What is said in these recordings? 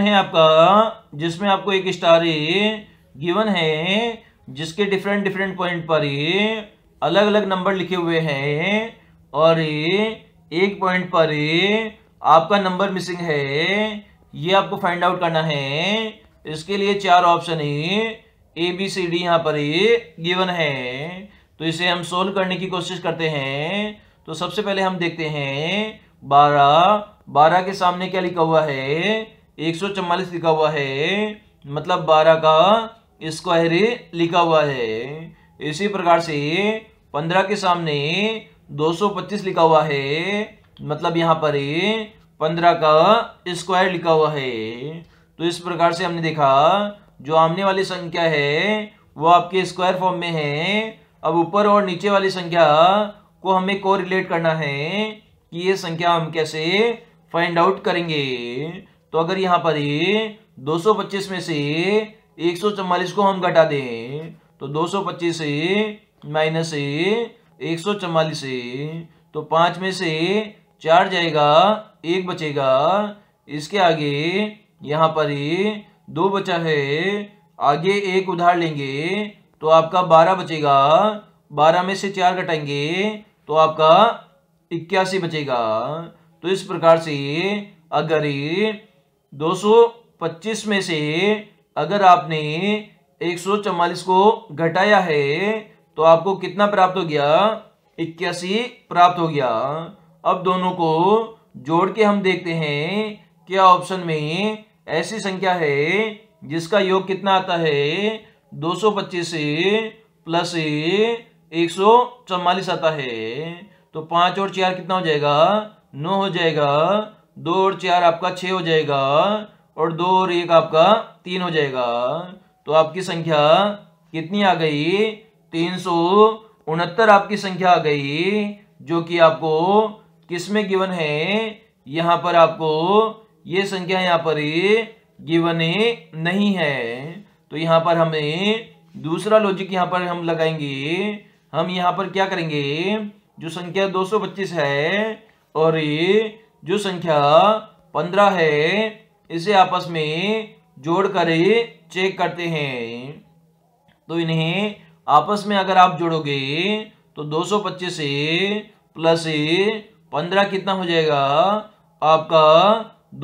है आपका जिसमें आपको एक स्टार ए गिवन है जिसके डिफरेंट डिफरेंट पॉइंट पर ये अलग अलग नंबर लिखे हुए हैं और ये एक पॉइंट पर ये आपका नंबर मिसिंग है ये आपको फाइंड आउट करना है इसके लिए चार option A A B C D यहाँ पर ये गिवन है तो इसे हम सोल्व करने की कोशिश करते हैं तो सबसे पहले हम देखते हैं बारह बारह के सामने क्या लिखा हुआ है एक सौ लिखा हुआ है मतलब बारह का स्क्वायर लिखा हुआ है इसी प्रकार से पंद्रह के सामने दो सौ पच्चीस लिखा हुआ है मतलब यहाँ पर पंद्रह का स्क्वायर लिखा हुआ है तो इस प्रकार से हमने देखा जो आमने वाली संख्या है वो आपके स्क्वायर फॉर्म में है अब ऊपर और नीचे वाली संख्या को हमें को रिलेट करना है कि ये संख्या हम कैसे फाइंड आउट करेंगे तो अगर यहां पर ये 225 में से 144 को हम घटा दें तो 225 पच्चीस माइनस एक सौ से तो पांच में से चार जाएगा एक बचेगा इसके आगे यहाँ पर ये दो बचा है आगे एक उधार लेंगे तो आपका बारह बचेगा बारह में से चार घटाएंगे तो आपका इक्यासी बचेगा तो इस प्रकार से अगर 225 में से अगर आपने एक को घटाया है तो आपको कितना प्राप्त हो गया इक्यासी प्राप्त हो गया अब दोनों को जोड़ के हम देखते हैं क्या ऑप्शन में ऐसी संख्या है जिसका योग कितना आता है 225 से प्लस एक सौ आता है तो पाँच और चार कितना हो जाएगा नौ हो जाएगा दो और चार आपका छ हो जाएगा और दो और एक आपका तीन हो जाएगा तो आपकी संख्या कितनी आ गई तीन सौ उनहत्तर आपकी संख्या आ गई जो कि आपको किस में गिवन है यहाँ पर आपको ये संख्या यहां पर गिवन नहीं है तो यहां पर हमें दूसरा लॉजिक यहाँ पर हम लगाएंगे हम यहाँ पर क्या करेंगे जो संख्या दो पच्चीस है और ये जो संख्या पंद्रह है इसे आपस में जोड़कर चेक करते हैं तो इन्हें आपस में अगर आप जोड़ोगे तो 225 से प्लस पंद्रह कितना हो जाएगा आपका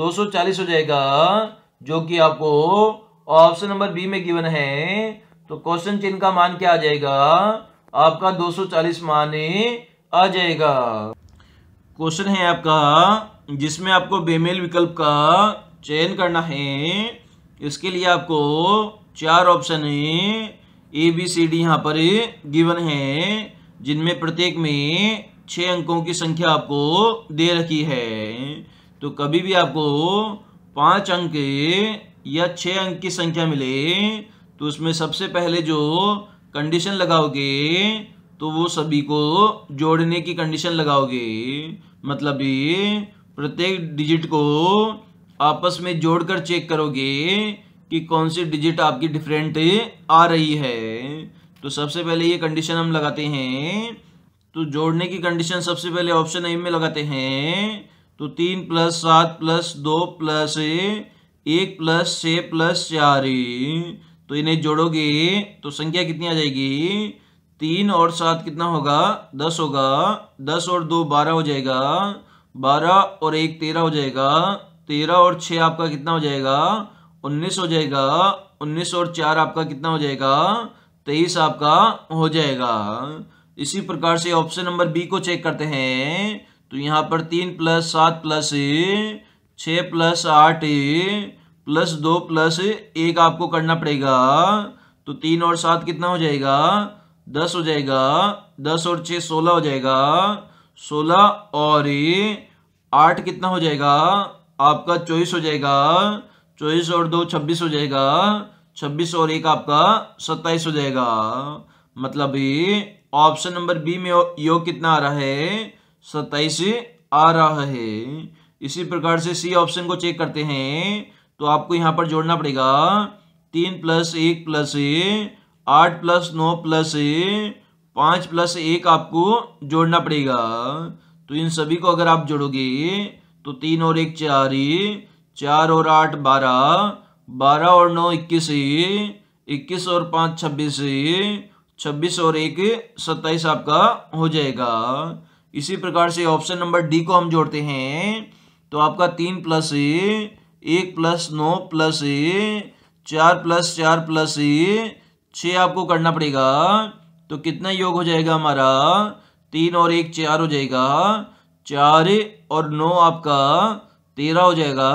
240 हो जाएगा जो कि आपको ऑप्शन नंबर बी में गिवन है तो क्वेश्चन चिन्ह का मान क्या आ जाएगा आपका 240 मान आ जाएगा क्वेश्चन है आपका जिसमें आपको बेमेल विकल्प का चयन करना है इसके लिए आपको चार ऑप्शन है ए बी सी डी यहाँ पर गिवन है जिनमें प्रत्येक में छः अंकों की संख्या आपको दे रखी है तो कभी भी आपको पाँच अंक या छः अंक की संख्या मिले तो उसमें सबसे पहले जो कंडीशन लगाओगे तो वो सभी को जोड़ने की कंडीशन लगाओगे मतलब ये प्रत्येक डिजिट को आपस में जोड़कर चेक करोगे कि कौन सी डिजिट आपकी डिफरेंट आ रही है तो सबसे पहले ये कंडीशन हम लगाते हैं तो जोड़ने की कंडीशन सबसे पहले ऑप्शन ए में लगाते हैं तो तीन प्लस सात प्लस दो प्लस एक प्लस छः प्लस चार तो इन्हें जोड़ोगे तो संख्या कितनी आ जाएगी तीन और सात कितना होगा दस होगा दस और दो बारह हो जाएगा बारह और एक तेरह हो जाएगा तेरह और छः आपका कितना हो जाएगा उन्नीस हो जाएगा उन्नीस और चार आपका कितना हो जाएगा तेईस आपका हो जाएगा इसी प्रकार से ऑप्शन नंबर बी को चेक करते हैं तो यहाँ पर तीन प्लस सात प्लस छः प्लस आठ प्लस दो प्लस एक आपको करना पड़ेगा तो तीन और सात कितना हो जाएगा दस हो जाएगा दस और छह सोलह हो जाएगा सोलह और आठ कितना हो जाएगा आपका चौबीस हो जाएगा चौबीस और दो छब्बीस हो जाएगा छब्बीस और एक आपका सत्ताईस हो जाएगा मतलब ये ऑप्शन नंबर बी में योग कितना आ रहा है सत्ताईस आ रहा है इसी प्रकार से सी ऑप्शन को चेक करते हैं तो आपको यहां पर जोड़ना पड़ेगा तीन प्लस एक प्लस आठ प्लस नौ प्लस पाँच प्लस एक आपको जोड़ना पड़ेगा तो इन सभी को अगर आप जोड़ोगे तो तीन और एक चार चार और आठ बारह बारह और नौ इक्कीस इक्कीस और पाँच छब्बीस छब्बीस और एक सत्ताईस आपका हो जाएगा इसी प्रकार से ऑप्शन नंबर डी को हम जोड़ते हैं तो आपका तीन प्लस एक प्लस नौ प्लस चार प्लस चार प्लस छ आपको करना पड़ेगा तो कितना योग हो जाएगा हमारा तीन और एक चार हो जाएगा चार और नौ आपका तेरह हो जाएगा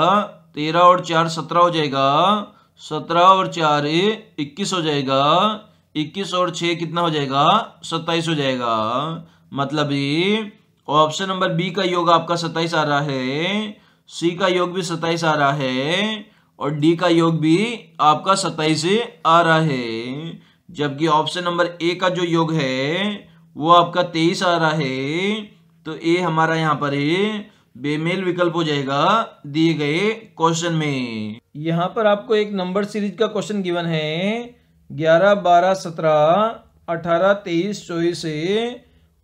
तेरह और चार सत्रह हो जाएगा सत्रह और चार इक्कीस हो जाएगा इक्कीस और छ कितना हो जाएगा सत्ताईस हो जाएगा मतलब ये ऑप्शन नंबर बी का योग आपका सत्ताईस आ रहा है सी का योग भी सत्ताईस आ रहा है और डी का योग भी आपका सत्ताईस आ रहा है जबकि ऑप्शन नंबर ए का जो योग है वो आपका तेईस आ रहा है तो ए हमारा यहाँ पर है बेमेल विकल्प हो जाएगा दिए गए क्वेश्चन में यहाँ पर आपको एक नंबर सीरीज का क्वेश्चन गिवन है ग्यारह बारह सत्रह अठारह तेईस चौबीस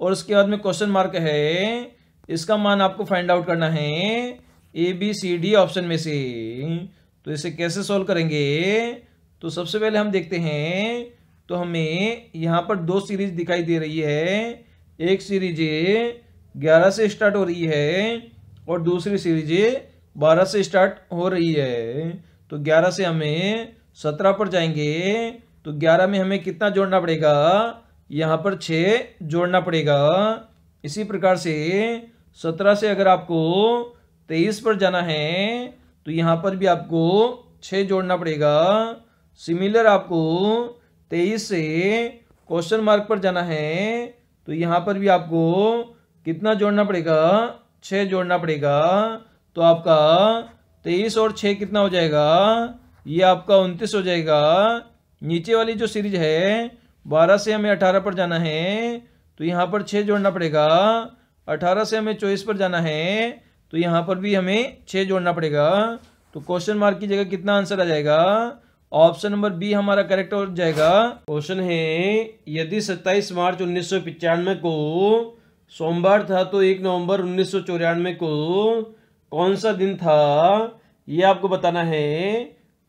और उसके बाद में क्वेश्चन मार्क है इसका मान आपको फाइंड आउट करना है A B C D option में से तो इसे कैसे सॉल्व करेंगे तो सबसे पहले हम देखते हैं तो हमें यहाँ पर दो सीरीज दिखाई दे रही है एक सीरीज ग्यारह से स्टार्ट हो रही है और दूसरी सीरीज बारह से स्टार्ट हो रही है तो ग्यारह से हमें सत्रह पर जाएंगे तो ग्यारह में हमें कितना जोड़ना पड़ेगा यहाँ पर छः जोड़ना पड़ेगा इसी प्रकार से सत्रह से अगर आपको तेईस पर जाना है तो यहाँ पर भी आपको छः जोड़ना पड़ेगा सिमिलर आपको तेईस से क्वेश्चन मार्क पर जाना है तो यहाँ पर भी आपको कितना जोड़ना पड़ेगा छः जोड़ना पड़ेगा तो आपका तेईस और छ कितना हो जाएगा ये आपका उनतीस हो जाएगा नीचे वाली जो सीरीज है बारह से हमें अठारह पर जाना है तो यहाँ पर छः जोड़ना पड़ेगा अठारह से हमें चौबीस पर जाना है तो यहाँ पर भी हमें छः जोड़ना पड़ेगा तो क्वेश्चन मार्क की जगह कितना आंसर आ जाएगा ऑप्शन नंबर बी हमारा करेक्ट हो जाएगा क्वेश्चन है यदि 27 मार्च उन्नीस को सोमवार था तो एक नवंबर उन्नीस को कौन सा दिन था ये आपको बताना है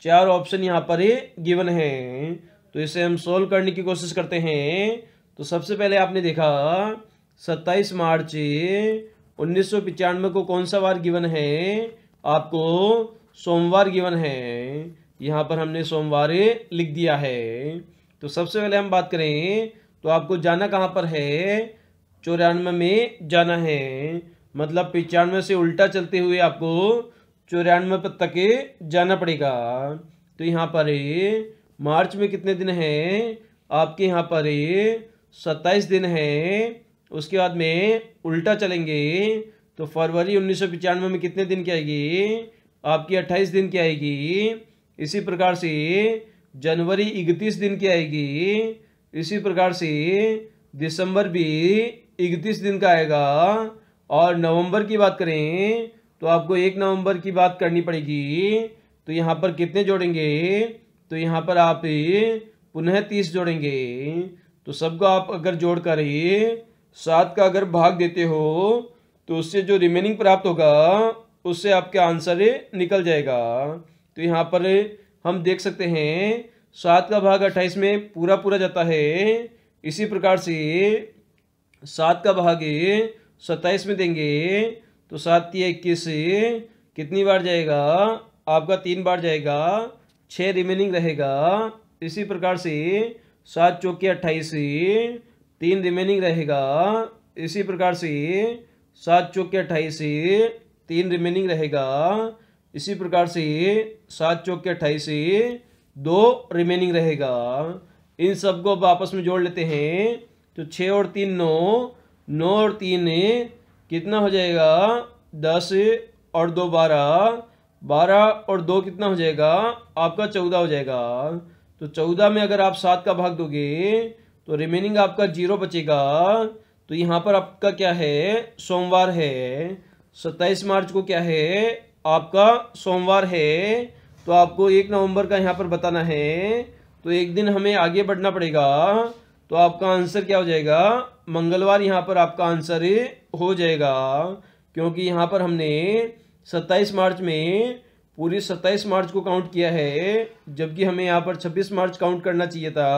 चार ऑप्शन यहाँ पर गिवन है तो इसे हम सोल्व करने की कोशिश करते हैं तो सबसे पहले आपने देखा 27 मार्च उन्नीस को कौन सा वार गिवन है आपको सोमवार गिवन है यहाँ पर हमने सोमवार लिख दिया है तो सबसे पहले हम बात करें तो आपको जाना कहाँ पर है चौरानवे में जाना है मतलब पिचानवे से उल्टा चलते हुए आपको चौरानवे पर तक जाना पड़ेगा तो यहाँ पर मार्च में कितने दिन हैं आपके यहाँ पर सत्ताईस दिन हैं उसके बाद में उल्टा चलेंगे तो फरवरी उन्नीस में कितने दिन की आएगी आपकी अट्ठाईस दिन की आएगी इसी प्रकार से जनवरी इकतीस दिन की आएगी इसी प्रकार से दिसंबर भी इकतीस दिन का आएगा और नवंबर की बात करें तो आपको एक नवंबर की बात करनी पड़ेगी तो यहाँ पर कितने जोड़ेंगे तो यहाँ पर आप पुनः तीस जोड़ेंगे तो सबको आप अगर जोड़ कर सात का अगर भाग देते हो तो उससे जो रिमेनिंग प्राप्त होगा उससे आपका आंसर निकल जाएगा तो यहाँ पर हम देख सकते हैं सात का भाग अट्ठाईस में पूरा पूरा जाता है इसी प्रकार से सात का भाग सत्ताईस में देंगे तो सात की इक्कीस कितनी बार जाएगा आपका तीन बार जाएगा छः रिमेनिंग रहेगा इसी प्रकार से सात चौके अट्ठाईस तीन रिमेनिंग रहेगा इसी प्रकार से सात चौके अट्ठाईस तीन रिमेनिंग रहेगा इसी प्रकार से सात चौके अट्ठाईस दो रिमेनिंग रहेगा इन सबको अब आपस में जोड़ लेते हैं तो छः और तीन नौ नौ और तीन कितना हो जाएगा दस और दो बारह बारह और दो कितना हो जाएगा आपका चौदह हो जाएगा तो चौदह में अगर आप सात का भाग दोगे तो रिमेनिंग आपका जीरो बचेगा तो यहाँ पर आपका क्या है सोमवार है सत्ताईस मार्च को क्या है आपका सोमवार है तो आपको एक नवंबर का यहाँ पर बताना है तो एक दिन हमें आगे बढ़ना पड़ेगा तो आपका आंसर क्या हो जाएगा मंगलवार यहाँ पर आपका आंसर हो जाएगा क्योंकि यहाँ पर हमने 27 मार्च में पूरी 27 मार्च को काउंट किया है जबकि हमें यहाँ पर 26 मार्च काउंट करना चाहिए था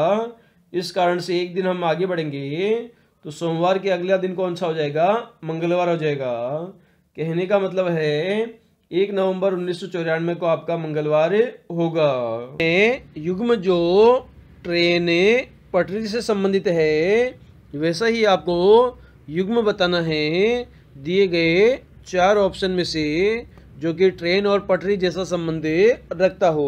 इस कारण से एक दिन हम आगे बढ़ेंगे तो सोमवार के अगला दिन कौन सा हो जाएगा मंगलवार हो जाएगा कहने का मतलब है एक नवंबर उन्नीस को आपका मंगलवार होगा युग्म जो ट्रेन पटरी से संबंधित है वैसा ही आपको युग्म बताना है दिए गए चार ऑप्शन में से जो कि ट्रेन और पटरी जैसा संबंध रखता हो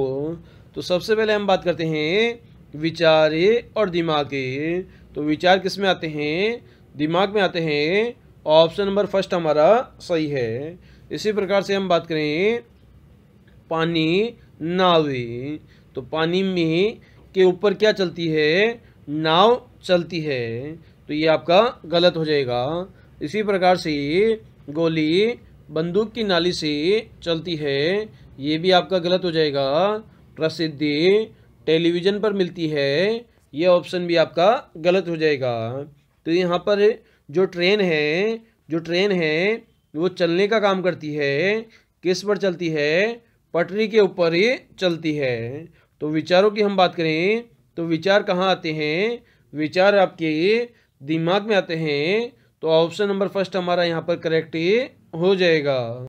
तो सबसे पहले हम बात करते हैं विचारे और दिमागे तो विचार किस में आते हैं दिमाग में आते हैं ऑप्शन नंबर फर्स्ट हमारा सही है इसी प्रकार से हम बात करें पानी नावे तो पानी में के ऊपर क्या चलती है नाव चलती है तो ये आपका गलत हो जाएगा इसी प्रकार से गोली बंदूक की नाली से चलती है ये भी आपका गलत हो जाएगा प्रसिद्धि टेलीविज़न पर मिलती है ये ऑप्शन भी आपका गलत हो जाएगा तो यहाँ पर जो ट्रेन है जो ट्रेन है वो चलने का काम करती है किस पर चलती है पटरी के ऊपर ही चलती है तो विचारों की हम बात करें तो विचार कहाँ आते हैं विचार आपके दिमाग में आते हैं तो ऑप्शन नंबर फर्स्ट हमारा यहाँ पर करेक्ट हो जाएगा